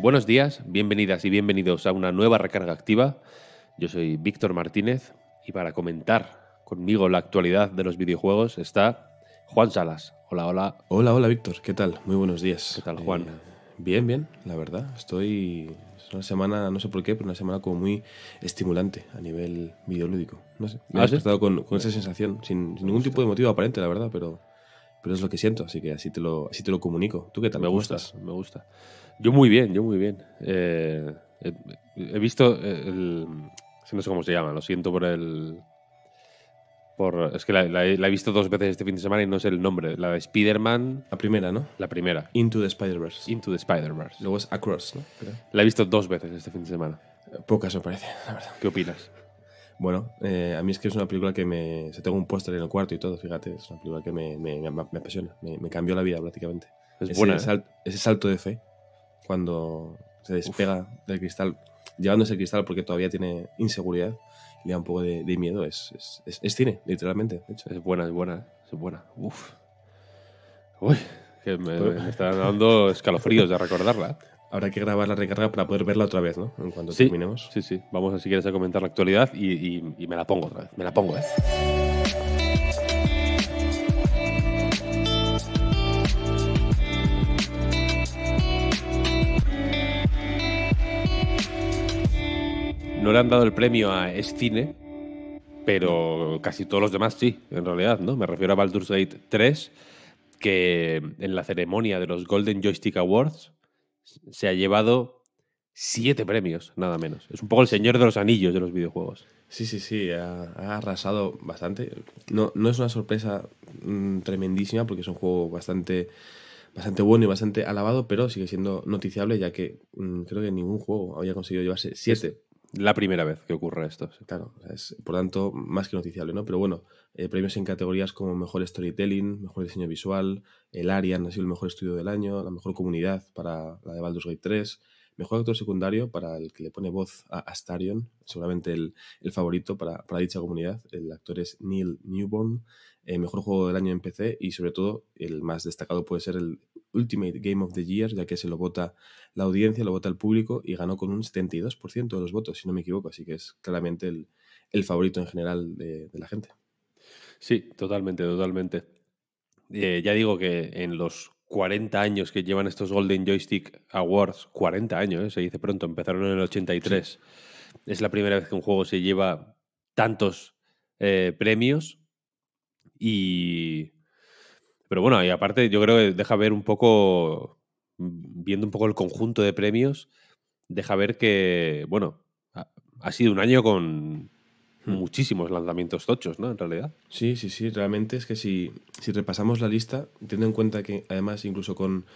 Buenos días, bienvenidas y bienvenidos a una nueva recarga activa. Yo soy Víctor Martínez y para comentar conmigo la actualidad de los videojuegos está Juan Salas. Hola, hola. Hola, hola Víctor, ¿qué tal? Muy buenos días. ¿Qué tal, Juan? Eh, bien, bien, la verdad. Estoy. Es una semana, no sé por qué, pero una semana como muy estimulante a nivel videolúdico. No sé. ¿Ah, Me he con, esa sensación, sin ningún tipo de motivo aparente, la verdad, pero. Pero es lo que siento, así que así te lo, así te lo comunico. Tú qué tal. Me gustas, me gusta. Yo muy bien, yo muy bien. Eh, he, visto eh, el, no sé cómo se llama, lo siento por el. Por, es que la, he visto dos veces este fin de semana y no sé el nombre. La de Spider-Man. La primera, ¿no? La primera. Into the Spider-Verse. Into the Spider-Verse. Luego es Across, ¿no? La he visto dos veces este fin de semana. Pocas me parece, la verdad. ¿Qué opinas? Bueno, eh, a mí es que es una película que me... Se tengo un póster en el cuarto y todo, fíjate, es una película que me, me, me, apasiona, me, cambió la vida prácticamente. Es ese, buena, ¿eh? ese salto de fe, cuando se despega del cristal, llevándose el cristal porque todavía tiene inseguridad y le da un poco de, miedo, es, es, es, cine, literalmente. Es buena, es buena, es buena. Uf. Uy, que me, están dando escalofríos de recordarla. Habrá que grabar la recarga para poder verla otra vez, ¿no? En cuanto terminemos. Sí, sí. Vamos a, si quieres a comentar la actualidad y, me la pongo otra vez. Me la pongo. ¿eh? No le han dado el premio a EsCine, Cine, pero casi todos los demás sí, en realidad, ¿no? Me refiero a Baldur's Gate 3, que en la ceremonia de los Golden Joystick Awards se ha llevado siete premios, nada menos. Es un poco el señor de los anillos de los videojuegos. Sí, sí, sí, ha, arrasado bastante. No, no es una sorpresa mm, tremendísima porque es un juego bastante, bastante bueno y bastante alabado, pero sigue siendo noticiable ya que mm, creo que ningún juego había conseguido llevarse siete. La primera vez que ocurre esto. Claro, es por tanto más que noticiable, ¿no? Pero bueno, eh, premios en categorías como mejor storytelling, mejor diseño visual, el Arian ha sido el mejor estudio del año, la mejor comunidad para la de Baldur's Gate 3, mejor actor secundario para el que le pone voz a Astarion, seguramente el, el favorito para, para, dicha comunidad, el actor es Neil Newborn, eh, mejor juego del año en PC y sobre todo el más destacado puede ser el Ultimate Game of the Year, ya que se lo vota la audiencia, lo vota el público y ganó con un 72% de los votos, si no me equivoco, así que es claramente el, favorito en general de, la gente. Sí, totalmente, totalmente. Eh, ya digo que en los 40 años que llevan estos Golden Joystick Awards, 40 años, eh, se dice pronto, empezaron en el 83. Es la primera vez que un juego se lleva tantos premios y. Pero bueno, y aparte, yo creo que deja ver un poco. Mm, viendo un poco el conjunto de premios, deja ver que, bueno, ha sido un año con Hmm. muchísimos lanzamientos tochos, ¿no? En realidad. Sí, sí, sí. Realmente es que si, repasamos la lista, teniendo en cuenta que además incluso con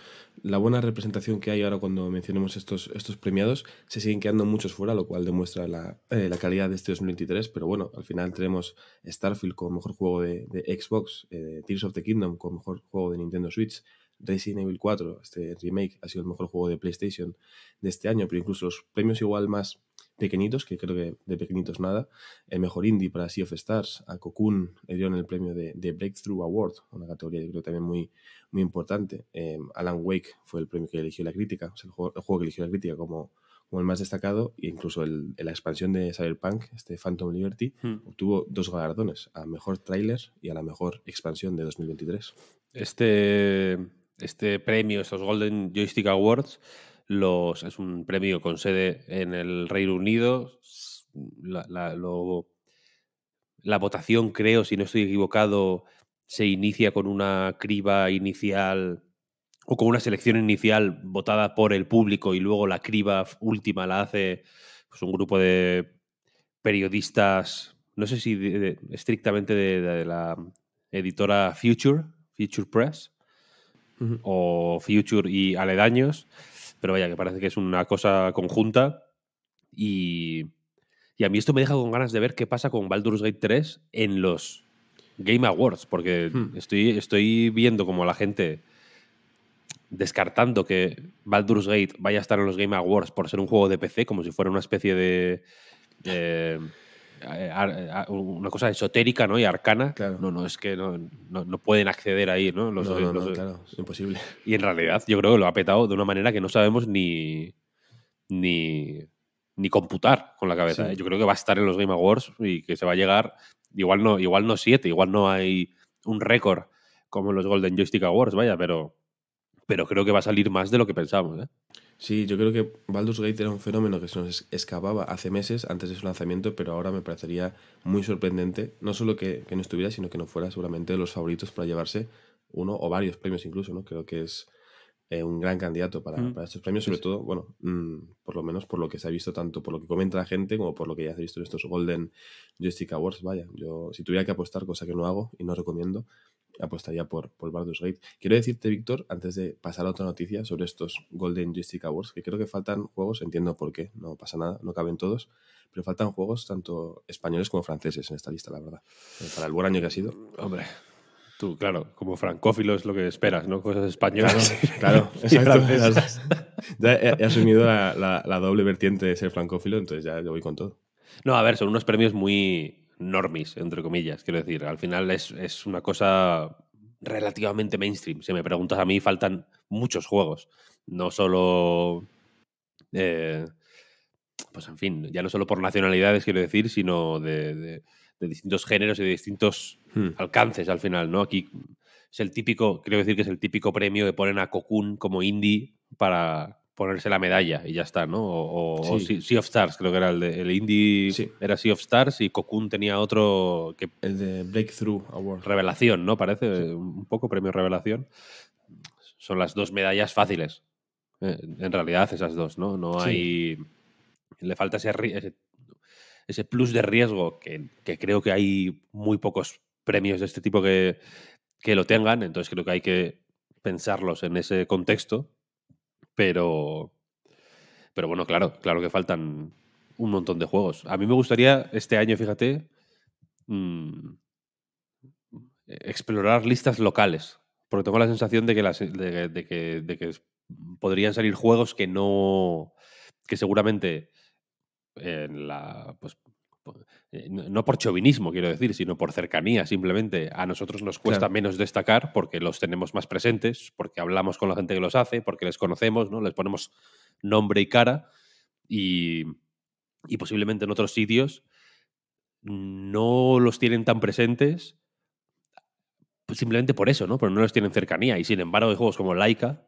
la buena representación que hay ahora cuando mencionemos estos, premiados, se siguen quedando muchos fuera, lo cual demuestra la, eh, calidad de este 2023. Pero bueno, al final tenemos Starfield como mejor juego de, Xbox, eh, Tears of the Kingdom como mejor juego de Nintendo Switch. Resident Evil 4, este remake, ha sido el mejor juego de PlayStation de este año, pero incluso los premios igual más pequeñitos, que creo que de pequeñitos nada. El mejor indie para Sea of Stars, a Cocoon le dieron el premio de, Breakthrough Award, una categoría que creo también muy, muy importante. Eh, Alan Wake fue el premio que eligió la crítica, el, juego, que eligió la crítica como, como el más destacado, e incluso el, la expansión de Cyberpunk, este Phantom Liberty, hmm. obtuvo dos galardones, a mejor trailer y a la mejor expansión de 2023. Este, este premio, estos Golden Joystick Awards, los, es un premio con sede en el Reino Unido. La, votación, creo, si no estoy equivocado, se inicia con una criba inicial o con una selección inicial votada por el público y luego la criba última la hace pues, un grupo de periodistas, no sé si estrictamente de, la editora Future, Future Press, o Future y Aledaños, pero vaya, que parece que es una cosa conjunta y, a mí esto me deja con ganas de ver qué pasa con Baldur's Gate 3 en los Game Awards, porque hmm. estoy, estoy viendo como la gente descartando que Baldur's Gate vaya a estar en los Game Awards por ser un juego de PC, como si fuera una especie de... Eh, eh, eh, una cosa esotérica ¿no? y arcana. No, no, es que no, pueden acceder ahí, ¿no? no, es imposible. Y en realidad yo creo que lo ha petado de una manera que no sabemos ni, ni, ni computar con la cabeza. ¿eh? Yo creo que va a estar en los Game Awards y que se va a llegar, igual no igual no siete, igual no hay un récord como los Golden Joystick Awards, vaya, pero, pero creo que va a salir más de lo que pensamos. ¿eh? Sí, yo creo que Baldur's Gate era un fenómeno que se nos escapaba hace meses antes de su lanzamiento, pero ahora me parecería muy sorprendente, no solo que, no estuviera, sino que no fuera seguramente de los favoritos para llevarse uno o varios premios incluso, ¿no? Creo que es eh, un gran candidato para, mm. estos premios, sobre todo, bueno, mm, por lo menos por lo que se ha visto tanto, por lo que comenta la gente, como por lo que ya se ha visto en estos Golden Joystick Awards, vaya, yo si tuviera que apostar, cosa que no hago y no recomiendo, apostaría por, por Baldur's Gate. Quiero decirte, Víctor, antes de pasar a otra noticia sobre estos Golden Joystick Awards, que creo que faltan juegos, entiendo por qué, no pasa nada, no caben todos, pero faltan juegos tanto españoles como franceses en esta lista, la verdad. Eh, para el buen año que ha sido. Mm, hombre, tú, claro, como francófilo es lo que esperas, ¿no? Cosas españolas. Claro, ya he, asumido la, doble vertiente de ser francófilo, entonces ya voy con todo. No, a ver, son unos premios muy, normis, entre comillas. Quiero decir, al final es, una cosa relativamente mainstream. Si me preguntas a mí, faltan muchos juegos. No solo. Eh, pues en fin, ya no solo por nacionalidades, quiero decir, sino de, distintos géneros y de distintos hmm. alcances al final, ¿no? Aquí es el típico, quiero decir que es el típico premio de ponen a Cocoon como indie para, ponerse la medalla y ya está, ¿no? O, sea, of Stars, creo que era el, de, el indie, era Sea of Stars y Cocoon tenía otro que... El de Breakthrough Award. Revelación, ¿no? Parece un poco premio revelación. Son las dos medallas fáciles. ¿eh? En realidad, esas dos, ¿no? No hay... Le falta ese, plus de riesgo que, que, creo que hay muy pocos premios de este tipo que, que lo tengan, entonces creo que hay que pensarlos en ese contexto pero. Pero bueno, claro, claro que faltan un montón de juegos. A mí me gustaría este año, fíjate, mm, explorar listas locales. Porque tengo la sensación de que, de, que, podrían salir juegos que no. que seguramente en la. Pues, eh, no por chauvinismo, quiero decir, sino por cercanía, simplemente. A nosotros nos cuesta menos destacar porque los tenemos más presentes, porque hablamos con la gente que los hace, porque les conocemos, ¿no? Les ponemos nombre y cara. Y, y posiblemente en otros sitios no los tienen tan presentes pues simplemente por eso, ¿no? Pero no los tienen cercanía. Y sin embargo, hay juegos como Laika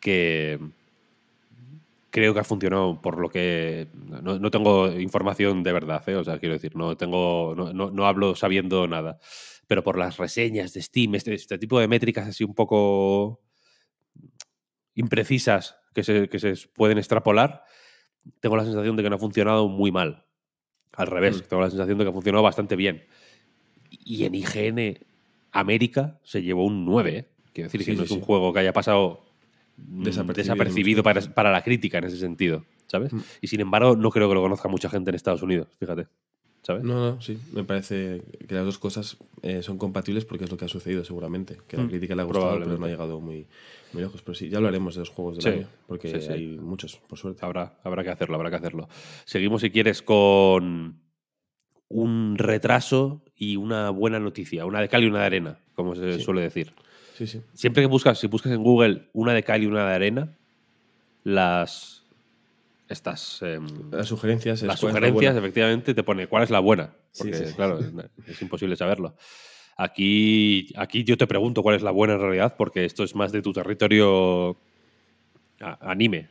que, creo que ha funcionado por lo que. No, tengo información de verdad, ¿eh? o sea, quiero decir, no tengo. No, hablo sabiendo nada. Pero por las reseñas de Steam, este, este tipo de métricas así un poco imprecisas que se, pueden extrapolar, tengo la sensación de que no ha funcionado muy mal. Al revés, mm. tengo la sensación de que ha funcionado bastante bien. Y en IGN América se llevó un 9. ¿eh? Quiero decir que no es un juego que haya pasado Mm, desapercibido, para, la crítica en ese sentido, ¿sabes? Mm. Y sin embargo, no creo que lo conozca mucha gente en Estados Unidos, fíjate. ¿sabes? No, no, sí. Me parece que las dos cosas eh, son compatibles porque es lo que ha sucedido seguramente. Que la mm, crítica le ha gustado, pero no ha llegado muy, muy lejos. Pero sí, ya hablaremos de los juegos de sí. año, porque hay muchos, por suerte. Habrá, habrá que hacerlo, habrá que hacerlo. Seguimos, si quieres, con un retraso y una buena noticia, una de cal y una de arena, como se suele decir. Siempre que buscas, si buscas en Google una de cal y una de arena, las. Estas. Em, sugerencias. Las sugerencias, efectivamente, te pone cuál es la buena. Porque, claro, es, imposible saberlo. Aquí, aquí yo te pregunto cuál es la buena en realidad, porque esto es más de tu territorio anime.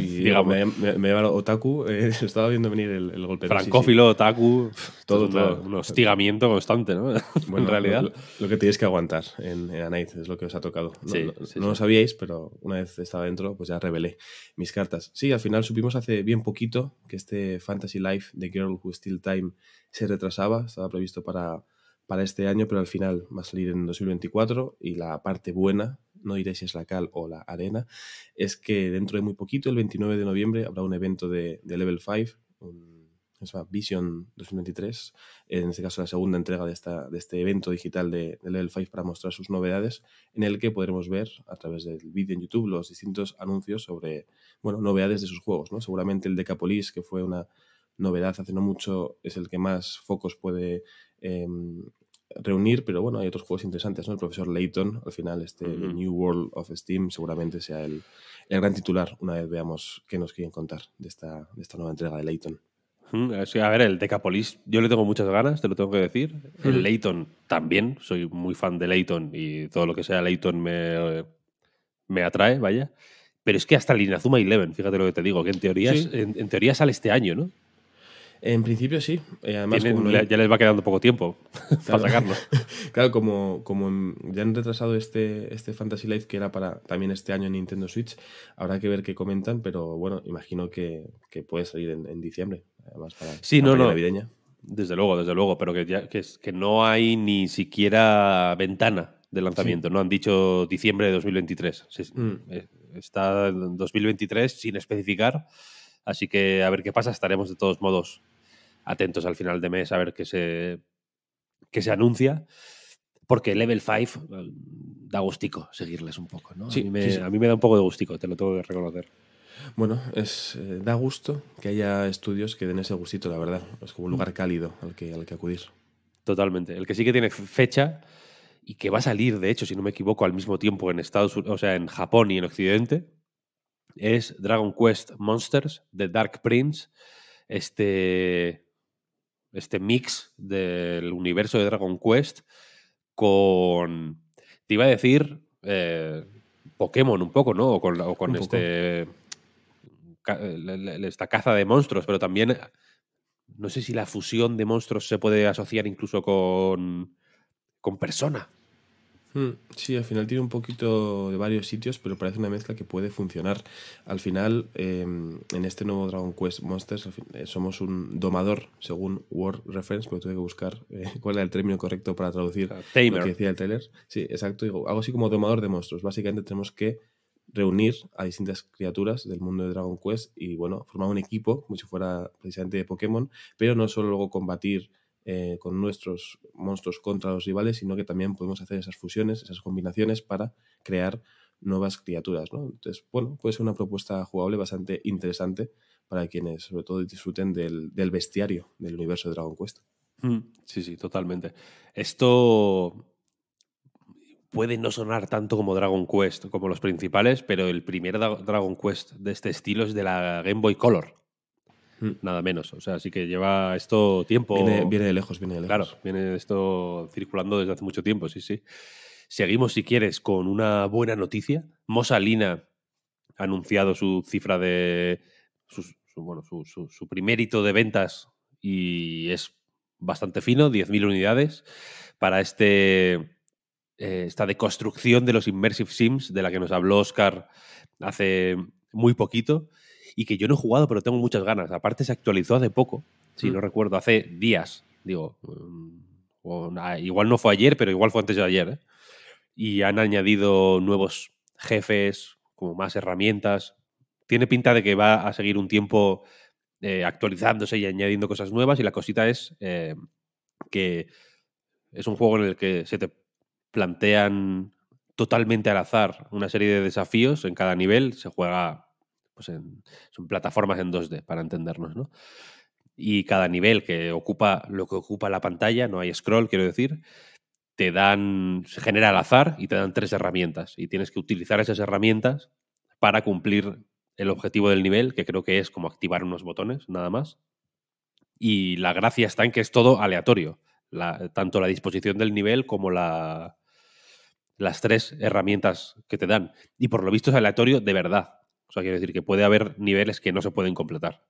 Y me, me, otaku, he eh, estaba viendo venir el, golpe. Francófilo, otaku, todo, todo. Un, hostigamiento constante, ¿no? Bueno, en realidad. Lo, que tenéis que aguantar en, en Night es lo que os ha tocado. No, no, lo sabíais, pero una vez estaba dentro, pues ya revelé mis cartas. Sí, al final supimos hace bien poquito que este Fantasy Life de Girl Who Still Time se retrasaba, estaba previsto para, para este año, pero al final va a salir en 2024 y la parte buena no iré si es la cal o la arena, es que dentro de muy poquito, el 29 de noviembre, habrá un evento de, de Level 5, se Vision 2023, en este caso la segunda entrega de, esta, de este evento digital de, Level 5 para mostrar sus novedades, en el que podremos ver a través del vídeo en YouTube los distintos anuncios sobre, bueno, novedades de sus juegos, ¿no? Seguramente el de que fue una novedad hace no mucho, es el que más focos puede em, reunir, pero bueno, hay otros juegos interesantes, ¿no? El profesor Layton, al final, este New World of Steam, seguramente sea el, gran titular una vez veamos qué nos quieren contar de esta, nueva entrega de Layton. Eh, a ver, el Decapolis, yo le tengo muchas ganas, te lo tengo que decir. El Leighton también, soy muy fan de Leighton y todo lo que sea Leighton me, me atrae, vaya. Pero es que hasta el Inazuma Eleven, fíjate lo que te digo, que en en, teoría sale este año, ¿no? En principio sí. Eh, además, Ya les va quedando poco tiempo para sacarlo. claro, como, como ya han retrasado este, este Fantasy Life, que era para también este año en Nintendo Switch, habrá que ver qué comentan, pero bueno, imagino que, que puede salir en, diciembre. Además, para sí, no, no. navideña. Desde luego, desde luego, pero que, ya, que, es, que no hay ni siquiera ventana de lanzamiento. No han dicho diciembre de 2023. Mm. Eh, está en 2023 sin especificar Así que a ver qué pasa, estaremos de todos modos atentos al final de mes a ver qué se, qué se anuncia. Porque Level 5 eh, da gustico seguirles un poco, ¿no? a, mí me, da un poco de gustico, te lo tengo que reconocer. Bueno, es, eh, da gusto que haya estudios que den ese gustito, la verdad. Es como un mm. lugar cálido al que, al que acudir. Totalmente. El que sí que tiene fecha y que va a salir, de hecho, si no me equivoco, al mismo tiempo en Estados o sea, en Japón y en Occidente, es Dragon Quest Monsters de Dark Prince. Este, este mix del universo de Dragon Quest con. Te iba a decir. Eh, Pokémon un poco, ¿no? O con, este. esta caza de monstruos, pero también. No sé si la fusión de monstruos se puede asociar incluso con. con persona. Mm, sí, al final tiene un poquito de varios sitios, pero parece una mezcla que puede funcionar. Al final, em, en este nuevo Dragon Quest Monsters, eh, somos un domador, según Word Reference, pero tuve que buscar eh, cuál era el término correcto para traducir ah, lo que decía el trailer. Sí, exacto. Digo, algo así como domador de monstruos. Básicamente tenemos que reunir a distintas criaturas del mundo de Dragon Quest y, bueno, formar un equipo, como si fuera precisamente de Pokémon, pero no solo luego combatir eh, con nuestros monstruos contra los rivales, sino que también podemos hacer esas fusiones, esas combinaciones para crear nuevas criaturas. Entonces, bueno, puede ser una propuesta jugable bastante interesante para quienes sobre todo disfruten del, del bestiario del universo de Dragon Quest. Hmm, sí, sí, totalmente. Esto puede no sonar tanto como Dragon Quest, como los principales, pero el primer Dragon Quest de este estilo es de la Game Boy Color nada menos. O sea, así que lleva esto tiempo. Viene, de lejos, viene de lejos. Claro, viene esto circulando desde hace mucho tiempo, sí, sí. Seguimos, si quieres, con una buena noticia. Lina ha anunciado su cifra de. Su, bueno, su, primer hito de ventas y es bastante fino, 10.000 unidades para este. Eh, esta deconstrucción de los Immersive Sims de la que nos habló Oscar hace muy poquito y que yo no he jugado, pero tengo muchas ganas. Aparte, se actualizó hace poco, si no mm. recuerdo, hace días, digo. Mm, igual no fue ayer, pero igual fue antes de ayer. ¿eh? Y han añadido nuevos jefes, como más herramientas. Tiene pinta de que va a seguir un tiempo eh, actualizándose y añadiendo cosas nuevas. Y la cosita es eh, que es un juego en el que se te plantean totalmente al azar una serie de desafíos en cada nivel. Se juega pues en, son plataformas en 2D, para entendernos, ¿no? Y cada nivel que ocupa lo que ocupa la pantalla, no hay scroll, quiero decir, te dan, se genera al azar y te dan tres herramientas. Y tienes que utilizar esas herramientas para cumplir el objetivo del nivel, que creo que es como activar unos botones, nada más. Y la gracia está en que es todo aleatorio. tanto la disposición del nivel como la, las tres herramientas que te dan. Y por lo visto es aleatorio de verdad. O sea, quiero decir que puede haber niveles que no se pueden completar.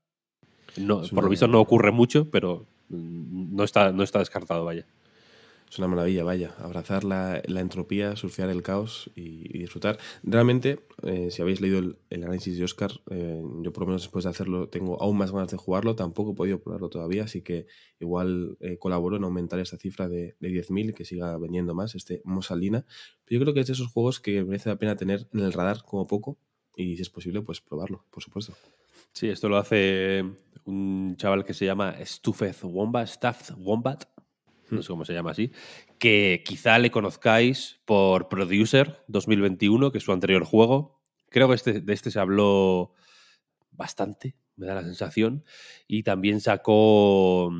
por lo visto no ocurre mucho, pero mm, no está, no está descartado, vaya. Es una maravilla, vaya. Abrazar la, entropía, surfear el caos y, disfrutar. Realmente, eh, si habéis leído el, análisis de Oscar, eh, yo por lo menos después de hacerlo tengo aún más ganas de jugarlo. Tampoco he podido probarlo todavía, así que igual eh, colaboro en aumentar esta cifra de, de 10.000, que siga vendiendo más, este Mosalina. Pero yo creo que es de esos juegos que merece la pena tener en el radar como poco, y si es posible, pues probarlo, por supuesto. Sí, esto lo hace un chaval que se llama Stuffed Wombat, Wombat, no sé cómo se llama así, que quizá le conozcáis por Producer 2021, que es su anterior juego. Creo que este, de este se habló bastante, me da la sensación. Y también sacó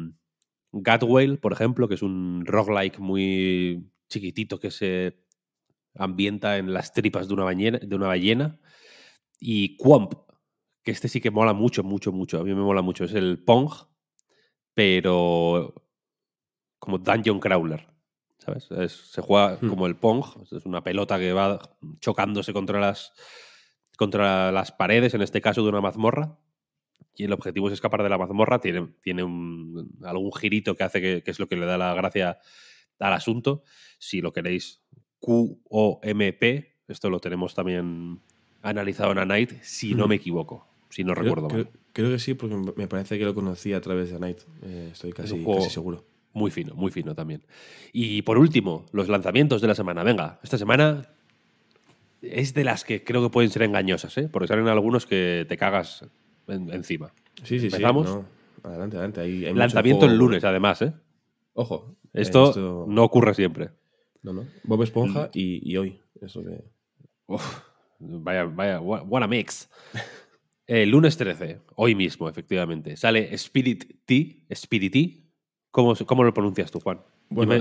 Gatwale, por ejemplo, que es un roguelike muy chiquitito que se ambienta en las tripas de una De una ballena y Quomp, que este sí que mola mucho, mucho, mucho. A mí me mola mucho. Es el Pong, pero como Dungeon Crawler. ¿Sabes? se juega hmm. como el Pong. Es una pelota que va chocándose contra las, contra las paredes, en este caso de una mazmorra. Y el objetivo es escapar de la mazmorra. Tiene, tiene algún girito que hace que, es lo que le da la gracia al asunto. Si lo queréis, Q-O-M-P, Esto lo tenemos también analizado en A Night, si no me equivoco, si no recuerdo mal. Creo que sí, porque me parece que lo conocí a través de A Night. Eh, estoy casi, seguro. Muy fino, muy fino también. Y por último, los lanzamientos de la semana. Venga, esta semana es de las que creo que pueden ser engañosas, ¿eh? porque salen algunos que te cagas encima. Sí, sí, sí. ¿Empezamos? Adelante, adelante. Lanzamiento el lunes, además. ¿eh? Ojo. Eh, esto, no ocurre siempre. No, no. Bob Esponja mm. y, hoy. Eso de... Vaya, vaya, what a mix. El eh, lunes 13, hoy mismo, efectivamente, sale Spirit T. Spirit ¿Cómo, ¿Cómo, lo pronuncias tú, Juan?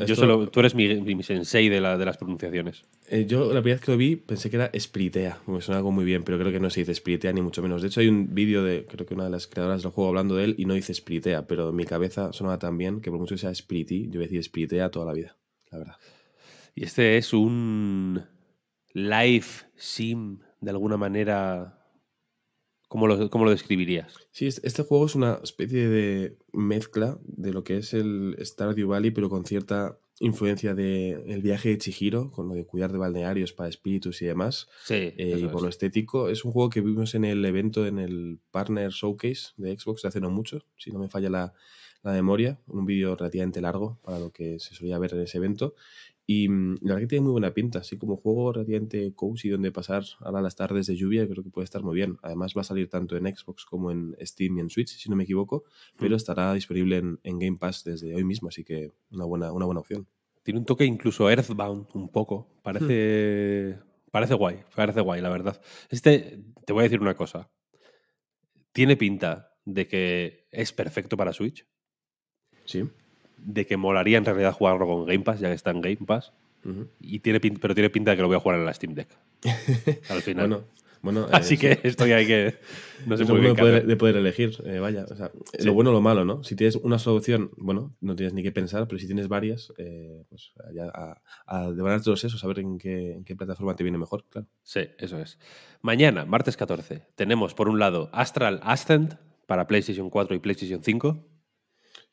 yo, solo, tú eres mi, sensei de, las pronunciaciones. Eh, yo la primera vez que lo vi pensé que era Spiritea, me suena algo muy bien, pero creo que no se dice Spiritea ni mucho menos. De hecho, hay un vídeo de, creo que una de las creadoras del juego hablando de él y no dice Spiritea, pero en mi cabeza sonaba tan bien que por mucho que sea Spiriti, yo voy a decir Spiritea toda la vida, la verdad. Y este es un Life sim, de alguna manera, ¿Cómo lo, lo, describirías? Sí, este juego es una especie de mezcla de lo que es el Stardew Valley, pero con cierta influencia del el viaje de Chihiro, con lo de cuidar de balnearios para espíritus y demás. Sí. Eh, y por lo estético. Es un juego que vimos en el evento, en el Partner Showcase de Xbox hace no mucho, si no me falla la, la memoria. Un vídeo relativamente largo para lo que se solía ver en ese evento. Y mm, la verdad que tiene muy buena pinta, así como juego radiante cozy donde pasar ahora las tardes de lluvia, creo que puede estar muy bien. Además va a salir tanto en Xbox como en Steam y en Switch, si no me equivoco, pero mm. estará disponible en, Game Pass desde hoy mismo, así que una buena, una buena opción. Tiene un toque incluso Earthbound un poco, parece, hmm. parece guay, parece guay, la verdad. Este, te voy a decir una cosa, tiene pinta de que es perfecto para Switch. Sí de que molaría en realidad jugarlo con Game Pass, ya que está en Game Pass. y tiene pero tiene pinta de que lo voy a jugar en la Steam Deck. al final. bueno, bueno, eh, Así que esto estoy ahí que. No sé muy bien. De poder, de poder elegir, eh, vaya. Lo bueno o lo malo, ¿no? Si tienes una solución, bueno, no tienes ni que pensar, pero si tienes varias, eh, pues ya a, a todos los a ver en qué, en qué, plataforma te viene mejor, claro. Sí, eso es. Mañana, martes 14, tenemos por un lado Astral Ascent para PlayStation 4 y PlayStation 5.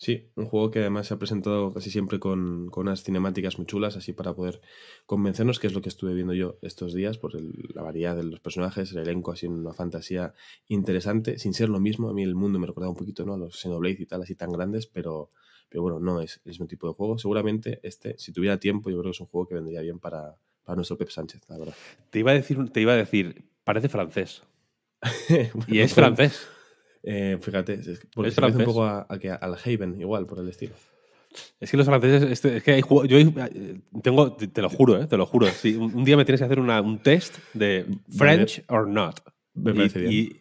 Sí, un juego que además se ha presentado casi siempre con, unas cinemáticas muy chulas, así para poder convencernos, que es lo que estuve viendo yo estos días, por la variedad de los personajes, el elenco, así en una fantasía interesante, sin ser lo mismo, a mí el mundo me recordaba un poquito ¿no? a los Xenoblade y tal, así tan grandes, pero, pero bueno, no es el mismo tipo de juego. Seguramente este, si tuviera tiempo, yo creo que es un juego que vendría bien para, para nuestro Pep Sánchez, la verdad. Te iba a decir, te iba a decir parece francés. y es francés. Eh, fíjate, es, un poco al Haven, igual, por el estilo. Es que los franceses, este, es que yo eh, tengo, te lo juro, eh, te lo juro. un día me tienes que hacer un test de French or not. y,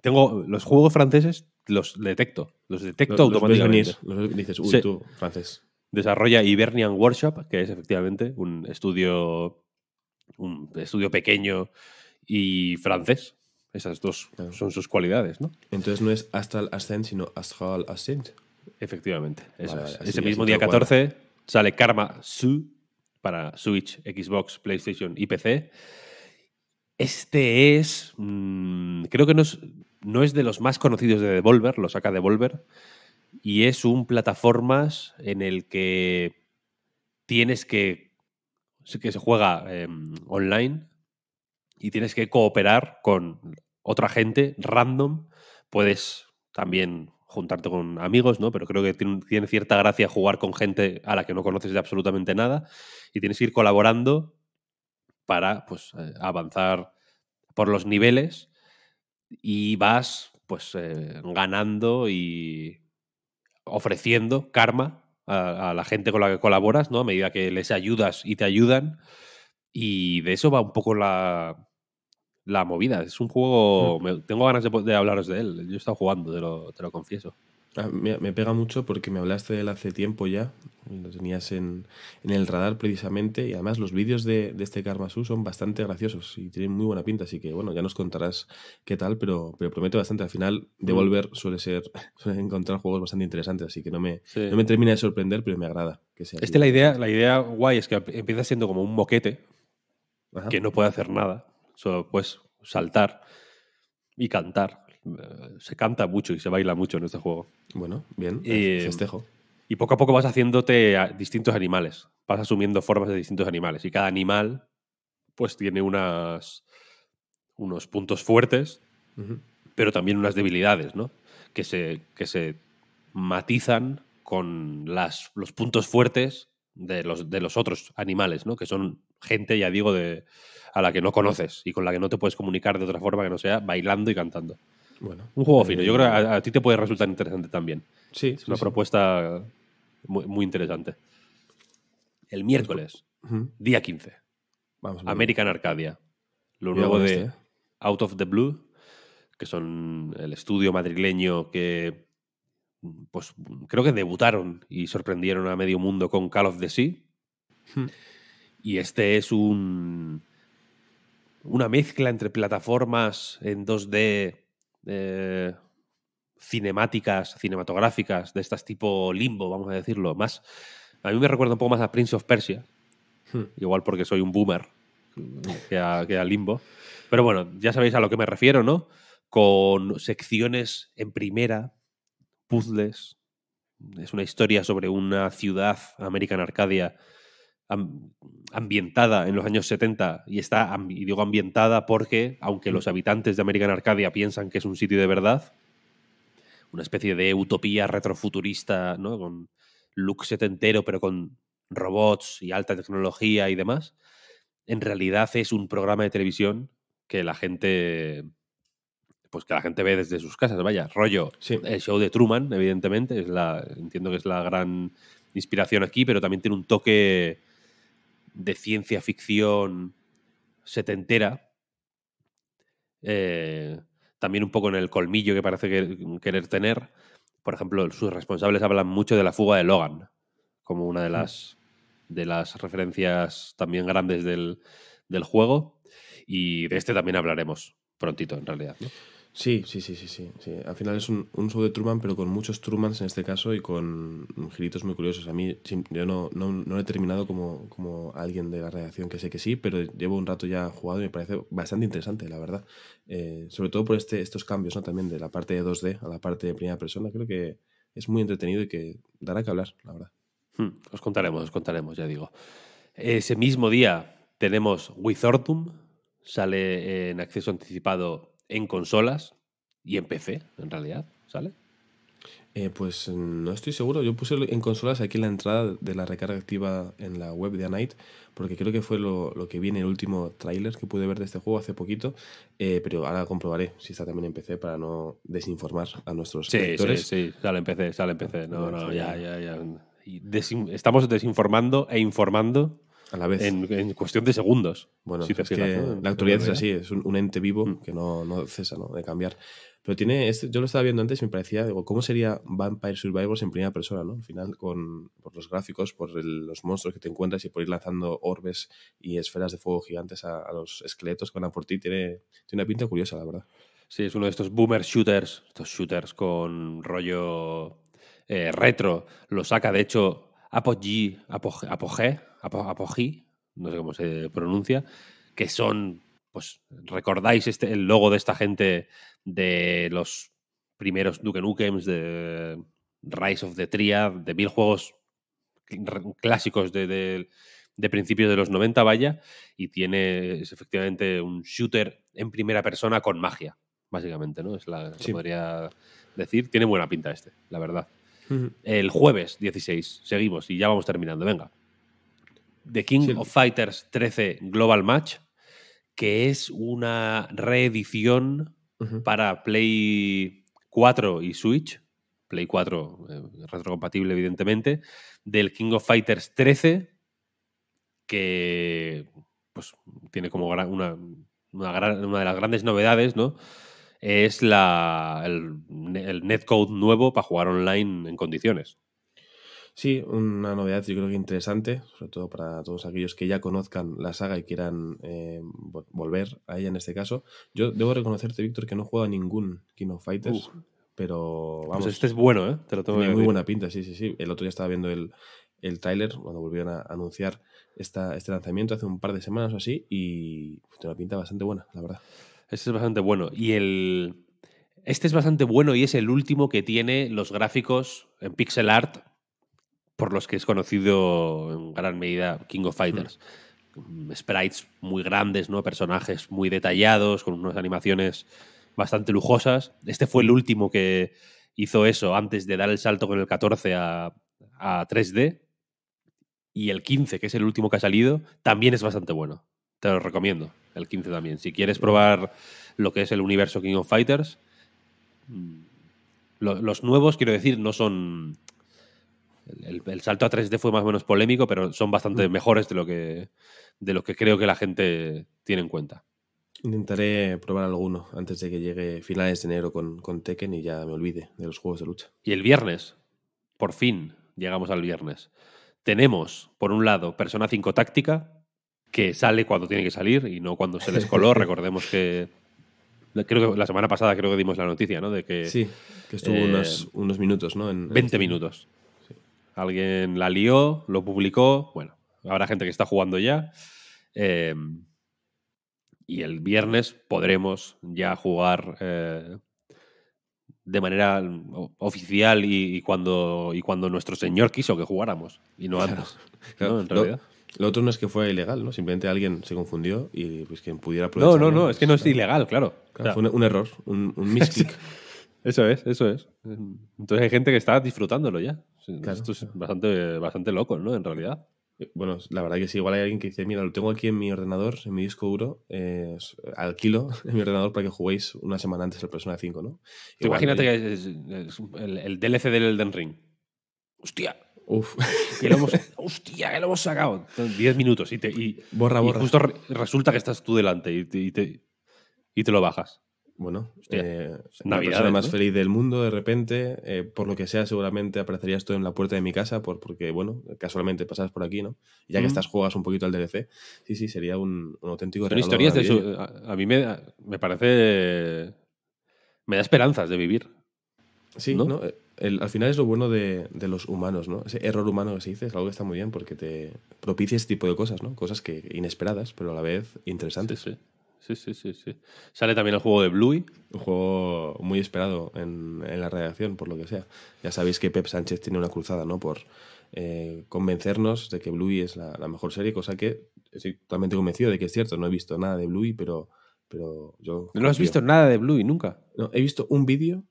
tengo los juegos franceses, los detecto, los detecto automáticamente. Los, dices, uy, tú, francés. Desarrolla Hibernian Workshop, que es efectivamente un estudio, un estudio pequeño y francés esas dos son sus cualidades, ¿no? Entonces no es astral ascend sino astral ascend, Efectivamente. Ese mismo día 14 sale Karma Su para Switch, Xbox, PlayStation y PC. Este es. Mm, creo que no es, de los más conocidos de Devolver, lo saca Devolver. Y es un plataformas en el que tienes que. que se juega em, online y tienes que cooperar con otra gente random. Puedes también juntarte con amigos, ¿no? Pero creo que tiene, cierta gracia jugar con gente a la que no conoces de absolutamente nada y tienes que ir colaborando para pues, eh, avanzar por los niveles y vas pues eh, ganando y ofreciendo karma a, a, la gente con la que colaboras, ¿no? A medida que les ayudas y te ayudan. Y de eso va un poco la, la movida. Es un juego. tengo ganas de, hablaros de él. Yo he estado jugando, te lo, confieso. Ah, me, pega mucho porque me hablaste de él hace tiempo ya. Lo tenías en, el radar precisamente. Y además, los vídeos de, este este Su son bastante graciosos y tienen muy buena pinta. Así que, bueno, ya nos contarás qué tal, pero, pero promete bastante. Al final, Devolver mm. suele ser. encontrar juegos bastante interesantes. Así que no me, me termina de sorprender, pero me agrada. Que sea este, la idea, la idea guay es que empieza siendo como un moquete que no puede hacer nada pues saltar y cantar. Eh, se canta mucho y se baila mucho en este juego. Bueno, bien, y, eh, festejo. Y poco a poco vas haciéndote distintos animales, vas asumiendo formas de distintos animales y cada animal pues tiene unas, unos puntos fuertes, pero también unas debilidades, ¿no? Que se, que se matizan con las, los puntos fuertes de los, de los otros animales, ¿no? Que son gente, ya digo, de, a la que no conoces y con la que no te puedes comunicar de otra forma que no sea bailando y cantando. Bueno, un juego fino. Eh, Yo creo que a, ti te puede resultar interesante también. Sí. Es una propuesta muy, interesante. El pues miércoles, día 15. Vamos, American Arcadia. Lo nuevo de este, eh. Out of the Blue, que son el estudio madrileño que pues creo que debutaron y sorprendieron a medio mundo con Call of the Sea. Hmm. Y este es un. Una mezcla entre plataformas en 2D. Eh, cinemáticas, cinematográficas, de estas tipo limbo, vamos a decirlo. Más. A mí me recuerda un poco más a Prince of Persia. Hmm. Igual porque soy un boomer hmm. que a, limbo. Pero bueno, ya sabéis a lo que me refiero, ¿no? Con secciones en primera, puzzles. Es una historia sobre una ciudad, American Arcadia, ambientada en los años 70 y está, y digo ambientada porque, aunque los habitantes de American Arcadia piensan que es un sitio de verdad, una especie de utopía retrofuturista, ¿no? Con look setentero, pero con robots y alta tecnología y demás, en realidad es un programa de televisión que la gente pues que la gente ve desde sus casas, vaya, rollo. El show de Truman, evidentemente, es la entiendo que es la gran inspiración aquí, pero también tiene un toque de ciencia ficción setentera. Eh, también un poco en el colmillo que parece querer tener. Por ejemplo, sus responsables hablan mucho de la fuga de Logan, como una de las, de las referencias también grandes del, del juego. Y de este también hablaremos prontito, en realidad. Sí, sí, sí, sí, sí, Al final es un, un, show de Truman, pero con muchos Trumans en este caso y con giritos muy curiosos. A mí yo no, no, he terminado como, alguien de la redacción que sé que sí, pero llevo un rato ya jugado y me parece bastante interesante, la verdad. Eh, sobre todo por este, estos cambios, ¿no? También de la parte de 2D a la parte de primera persona. Creo que es muy entretenido y que dará que hablar, la verdad. Hmm, os contaremos, os contaremos, ya digo. Ese mismo día tenemos Wizortum, sale en acceso anticipado en consolas y en PC, en realidad, ¿sale? Eh, pues mm, no estoy seguro. Yo puse en consolas aquí la entrada de la recarga activa en la web de night porque creo que fue lo, que viene el último tráiler que pude ver de este juego hace poquito. Eh, pero ahora comprobaré si está también en PC para no desinformar a nuestros sí, Sí, sí, sale en PC, sale en PC. No, ah, no, ya, ya, ya. estamos desinformando e informando a la vez. En, cuestión de segundos. Bueno, la actualidad es así, es un, ente vivo mm. que no, no cesa ¿no? de cambiar. Pero tiene, este, yo lo estaba viendo antes y me parecía, digo, ¿cómo sería Vampire Survivors en primera persona, no? Al final, con, por los gráficos, por los monstruos que te encuentras y por ir lanzando orbes y esferas de fuego gigantes a, los esqueletos que van a por ti, tiene, tiene una pinta curiosa, la verdad. Sí, es uno de estos boomer shooters, estos shooters con rollo eh, retro. Lo saca, de hecho, Apogee, Apogee Apogee, no sé cómo se pronuncia, que son, pues, recordáis este, el logo de esta gente de los primeros Duke Nukems, de Rise of the Triad, de mil juegos clásicos de, de principios de los 90, vaya, y tiene, es efectivamente un shooter en primera persona con magia, básicamente, ¿no? Es la podría decir. Tiene buena pinta este, la verdad. El jueves 16, seguimos y ya vamos terminando, venga. The King of Fighters 13 Global Match, que es una reedición para Play 4 y Switch, Play 4 eh, retrocompatible evidentemente, del King of Fighters 13, que pues tiene como una, una, de las grandes novedades, ¿no? Es la, el netcode nuevo para jugar online en condiciones. Sí, una novedad yo creo que interesante, sobre todo para todos aquellos que ya conozcan la saga y quieran eh, volver a ella en este caso. Yo debo reconocerte, Víctor, que no he jugado a ningún King of Fighters, pero pues vamos. este es bueno, ¿eh? Te lo tengo muy buena pinta, sí, sí, sí. El otro día estaba viendo el, el tráiler cuando volvieron a anunciar esta, este lanzamiento hace un par de semanas o así y tiene una pinta bastante buena, la verdad. Este es bastante bueno. Y el... Este es bastante bueno y es el último que tiene los gráficos en pixel art por los que es conocido en gran medida King of Fighters. Hmm. Sprites muy grandes, ¿no? Personajes muy detallados, con unas animaciones bastante lujosas. Este fue el último que hizo eso antes de dar el salto con el 14 a, a 3D. Y el 15, que es el último que ha salido, también es bastante bueno. Te lo recomiendo, el 15 también. Si quieres probar lo que es el universo King of Fighters, mm, los nuevos, quiero decir, no son el, salto a 3D fue más o menos polémico, pero son bastante mm. mejores de lo que, de lo que creo que la gente tiene en cuenta. Intentaré probar alguno antes de que llegue finales de enero con, Tekken y ya me olvide de los juegos de lucha. Y el viernes, por fin, llegamos al viernes. Tenemos, por un lado, Persona 5 Táctica, que sale cuando tiene que salir y no cuando se les coló. Recordemos que creo que la semana pasada creo que dimos la noticia, ¿no? De que sí, que estuvo eh, unos, minutos, ¿no? En, 20 minutos alguien la lió, lo publicó, bueno, habrá gente que está jugando ya. Em, y el viernes podremos ya jugar eh, de manera oficial y, cuando, y cuando nuestro señor quiso que jugáramos, y no antes. Lo... otro no es que fue ilegal, ¿no? Simplemente alguien se confundió y pues quien pudiera aprovechar. No, no, no, es que no es ilegal, claro. Fue un, error, un, un eso es, eso es. Entonces hay gente que está disfrutándolo ya. Esto es bastante, bastante loco, ¿no? En realidad. Eh, bueno, la verdad que sí, igual hay alguien que dice, mira, lo tengo aquí en mi ordenador, en mi disco duro, eh, alquilo en mi ordenador para que juguéis una semana antes el Persona 5, ¿no? imagínate que el, DLC del Elden Ring. ¡Hostia! Uf. ¡Hostia! Que lo hemos sacado. 10 minutos y te. Y, justo resulta que estás tú delante y te lo bajas bueno, eh, la persona más feliz del mundo de repente, eh, por lo que sea, seguramente aparecerías tú en la puerta de mi casa por, porque, bueno, casualmente pasas por aquí, ¿no? ya que estás, juegas un poquito al DLC. Sí, sí, sería un, un auténtico Son historias de su, a, mí me, me, parece... Me da esperanzas de vivir. Sí, ¿no? ¿no? al final es lo bueno de, los humanos, ¿no? Ese error humano que se dice es algo que está muy bien porque te propicia ese tipo de cosas, ¿no? Cosas que inesperadas, pero a la vez interesantes. sí. Sí, sí, sí, sí. Sale también el juego de Bluey, un juego muy esperado en, la redacción, por lo que sea. Ya sabéis que Pep Sánchez tiene una cruzada, ¿no? Por eh, convencernos de que Bluey es la, mejor serie, cosa que estoy totalmente convencido de que es cierto. No he visto nada de Bluey, pero, pero yo... ¿No has visto nada de Bluey nunca? No, he visto un vídeo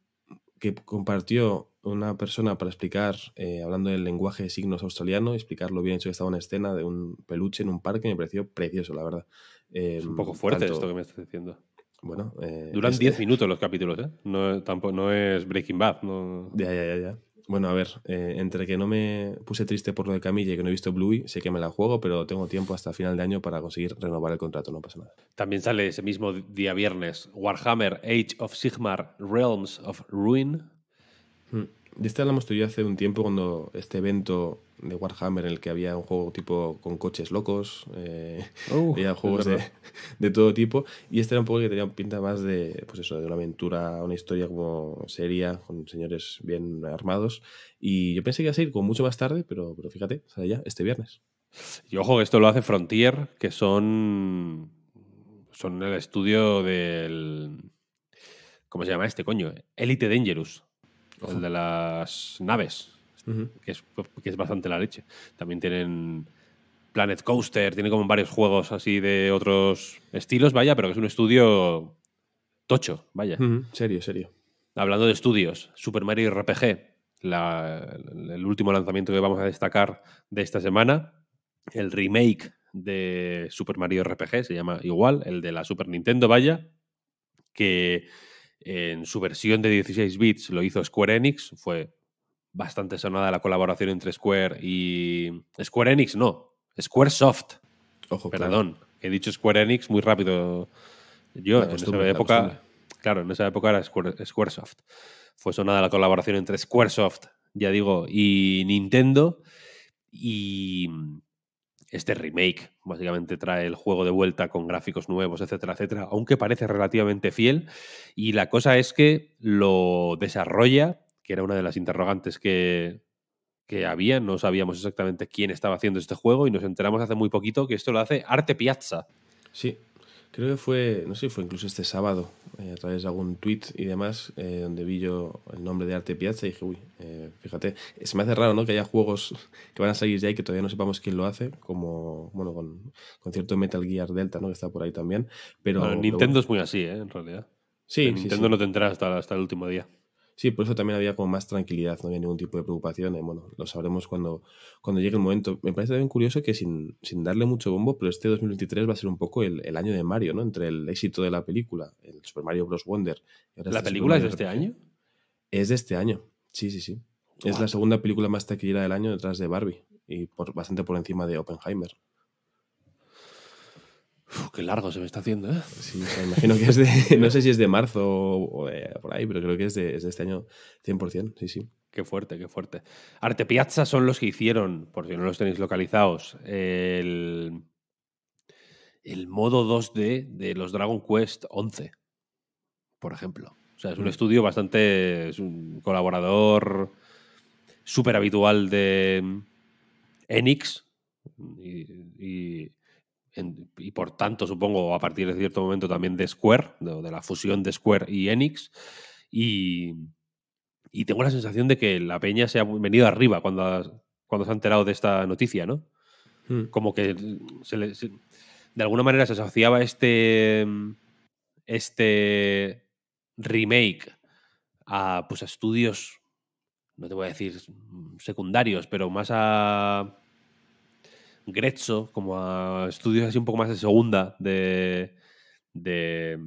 que compartió una persona para explicar, eh, hablando del lenguaje de signos australiano, explicarlo bien, hecho que estaba una escena de un peluche en un parque, me pareció precioso, la verdad es un em, poco fuerte esto que me estás diciendo. Bueno, eh, duran 10 minutos los capítulos, ¿eh? No, no es Breaking Bad. Ya, ya, ya, Bueno, a ver, eh, entre que no me puse triste por lo de Camille y que no he visto Bluey, sé que me la juego, pero tengo tiempo hasta final de año para conseguir renovar el contrato, no pasa nada. También sale ese mismo día viernes Warhammer Age of Sigmar Realms of Ruin. Hmm de este hablamos tú hace un tiempo cuando este evento de Warhammer en el que había un juego tipo con coches locos, eh, uh, había juegos de, todo tipo, y este era un poco que tenía pinta más de, pues eso, de una aventura, una historia como seria, con señores bien armados, y yo pensé que iba a salir como mucho más tarde, pero, pero fíjate, sale ya este viernes. Y ojo, esto lo hace Frontier, que son, son el estudio del... ¿Cómo se llama este coño? Elite Dangerous el de las naves, que, es, bastante la leche. También tienen Planet Coaster, tiene como varios juegos así de otros estilos, vaya, pero que es un estudio tocho, vaya. Serio, serio. Hablando de estudios, Super Mario RPG, el último lanzamiento que vamos a destacar de esta semana, el remake de Super Mario RPG, se llama igual, el de la Super Nintendo, vaya, que en su versión de 16 bits lo hizo Square Enix, fue bastante sonada la colaboración entre Square y... Square Enix no, Squaresoft. Ojo, Perdón, he dicho Square Enix muy rápido. Yo, en esa época, claro, en esa época era Square, Soft. Fue sonada la colaboración entre Square Soft, ya digo, y Nintendo. Y este remake básicamente trae el juego de vuelta con gráficos nuevos, etcétera, etcétera, aunque parece relativamente fiel. Y la cosa es que lo desarrolla, que era una de las interrogantes que, que había, no sabíamos exactamente quién estaba haciendo este juego y nos enteramos hace muy poquito que esto lo hace Arte Piazza. Sí, creo que fue, no sé, fue incluso este sábado eh, a través de algún tweet y demás, eh, donde vi yo el nombre de Arte Piazza y dije, uy, eh, fíjate, se me hace raro, ¿no? Que haya juegos que van a salir ya y que todavía no sepamos quién lo hace, como, bueno, con, cierto Metal Gear Delta, ¿no? Que está por ahí también. Pero, Nintendo es muy así, ¿eh? En realidad. Sí, Nintendo no tendrá hasta, hasta el último día. Sí, por eso también había como más tranquilidad, no había ningún tipo de preocupación. Eh, bueno, lo sabremos cuando, cuando llegue el momento. Me parece también curioso que sin, sin darle mucho bombo, pero este 2023 va a ser un poco el, año de Mario, ¿no? Entre el éxito de la película, el Super Mario Bros. Wonder. ¿La este película es de este año? Es de este año, sí, sí, sí. Es la segunda película más taquillera del año detrás de Barbie y por, bastante por encima de Oppenheimer qué largo se me está haciendo, ¿eh? Sí, me imagino que es de. No sé si es de marzo o eh, por ahí, pero creo que es de, este año 100%. Sí, sí. Qué fuerte, qué fuerte. Arte Piazza son los que hicieron, por si no los tenéis localizados, el, el modo 2D de los Dragon Quest 11, por ejemplo. O sea, es un mm. estudio bastante. Es un colaborador súper habitual de Enix. y y por tanto supongo a partir de cierto momento también de Square, de, la fusión de Square y Enix, y, tengo la sensación de que la peña se ha venido arriba cuando, cuando se ha enterado de esta noticia, ¿no? Hmm. Como que de alguna manera se asociaba este, este remake a, pues, a estudios, no te voy a decir secundarios, pero más a Grezzo, como a estudios así un poco más de segunda de, de,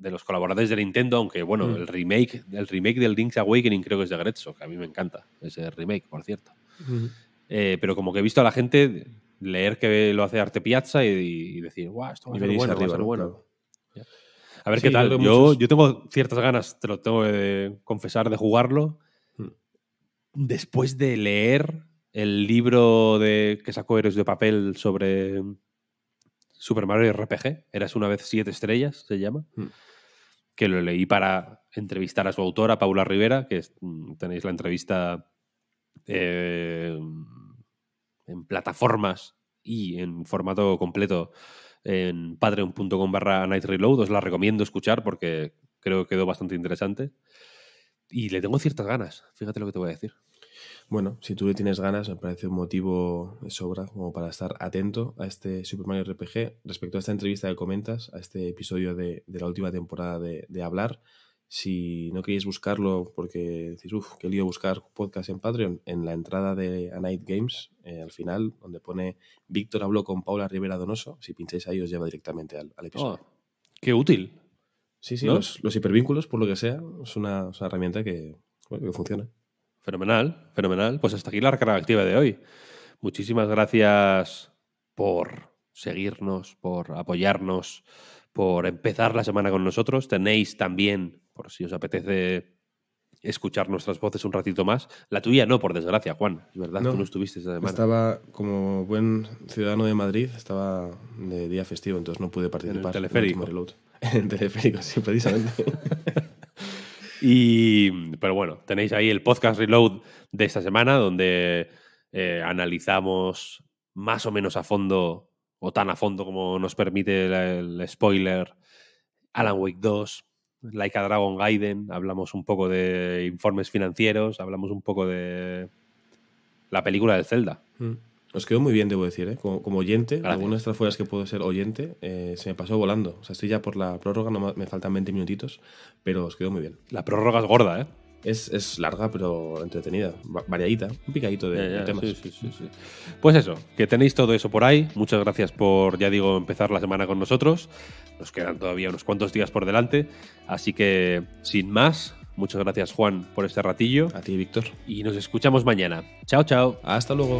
los colaboradores de Nintendo, aunque bueno, mm. el remake el remake del Link's Awakening creo que es de Grezzo, que a mí me encanta ese remake, por cierto. Eh, pero como que he visto a la gente leer que lo hace Arte Piazza y, decir, guau, esto va a ser bueno. a ver qué tal. Yo, tengo ciertas ganas, te lo tengo que confesar, de jugarlo. Mm. Después de leer el libro de, que sacó Eres de Papel sobre Super Mario RPG, Eras una vez siete estrellas, se llama, hmm. que lo leí para entrevistar a su autora, Paula Rivera, que mm, tenéis la entrevista eh, en plataformas y en formato completo en patreon.com barra Night Reload. Os la recomiendo escuchar porque creo que quedó bastante interesante. Y le tengo ciertas ganas, fíjate lo que te voy a decir. Bueno, si tú le tienes ganas, me parece un motivo de sobra como para estar atento a este Super Mario RPG. Respecto a esta entrevista que comentas, a este episodio de, la última temporada de, Hablar, si no queréis buscarlo porque decís, uff, qué lío buscar podcast en Patreon, en la entrada de A Night Games, eh, al final, donde pone Víctor habló con Paula Rivera Donoso, si pincháis ahí os lleva directamente al, episodio. Oh, ¡Qué útil! Sí, sí, los, hipervínculos, por lo que sea, es una, herramienta que, que funciona. Fenomenal, fenomenal. Pues hasta aquí la recarga activa de hoy. Muchísimas gracias por seguirnos, por apoyarnos, por empezar la semana con nosotros. Tenéis también, por si os apetece escuchar nuestras voces un ratito más. La tuya no, por desgracia, Juan. Es verdad, no, no estuviste esta Estaba, como buen ciudadano de Madrid, estaba de día festivo, entonces no pude participar. En el teleférico. En teleférico, sí, precisamente. Y, pero bueno, tenéis ahí el podcast reload de esta semana, donde eh, analizamos más o menos a fondo, o tan a fondo como nos permite el, spoiler, Alan Wake 2, Like a Dragon Gaiden, hablamos un poco de informes financieros, hablamos un poco de la película de Zelda. Mm os quedó muy bien, debo decir, ¿eh? como, oyente, algunas de estas que puedo ser oyente, eh, se me pasó volando. O sea, estoy ya por la prórroga, me faltan 20 minutitos, pero os quedó muy bien. La prórroga es gorda, ¿eh? Es, larga, pero entretenida, variadita, un picadito de, temas. pues eso, que tenéis todo eso por ahí. Muchas gracias por, ya digo, empezar la semana con nosotros. Nos quedan todavía unos cuantos días por delante. Así que, sin más, muchas gracias, Juan, por este ratillo. A ti, Víctor. Y nos escuchamos mañana. Chao, chao. Hasta luego.